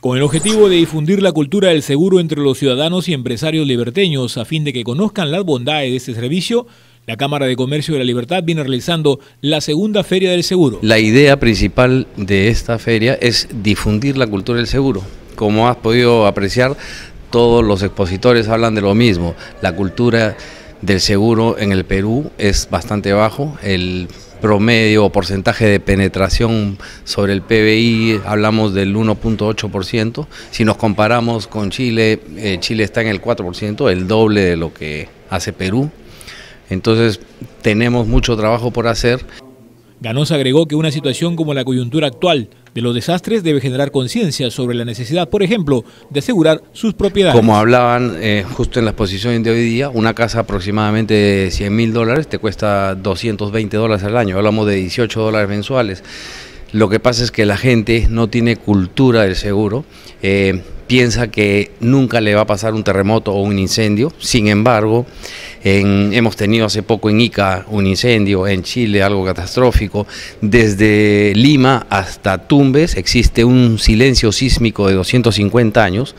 con el objetivo de difundir la cultura del seguro entre los ciudadanos y empresarios liberteños a fin de que conozcan las bondades de este servicio. La Cámara de Comercio de la Libertad viene realizando la segunda feria del seguro. La idea principal de esta feria es difundir la cultura del seguro. Como has podido apreciar, todos los expositores hablan de lo mismo. La cultura del seguro en el Perú es bastante bajo. El promedio o porcentaje de penetración sobre el PBI, hablamos del 1.8%. Si nos comparamos con Chile, eh, Chile está en el 4%, el doble de lo que hace Perú. Entonces, tenemos mucho trabajo por hacer. Ganosa agregó que una situación como la coyuntura actual de los desastres debe generar conciencia sobre la necesidad, por ejemplo, de asegurar sus propiedades. Como hablaban eh, justo en la exposición de hoy día, una casa aproximadamente de 100 mil dólares te cuesta 220 dólares al año, hablamos de 18 dólares mensuales. Lo que pasa es que la gente no tiene cultura del seguro, eh, piensa que nunca le va a pasar un terremoto o un incendio, sin embargo, en, hemos tenido hace poco en Ica un incendio, en Chile algo catastrófico. Desde Lima hasta Tumbes existe un silencio sísmico de 250 años.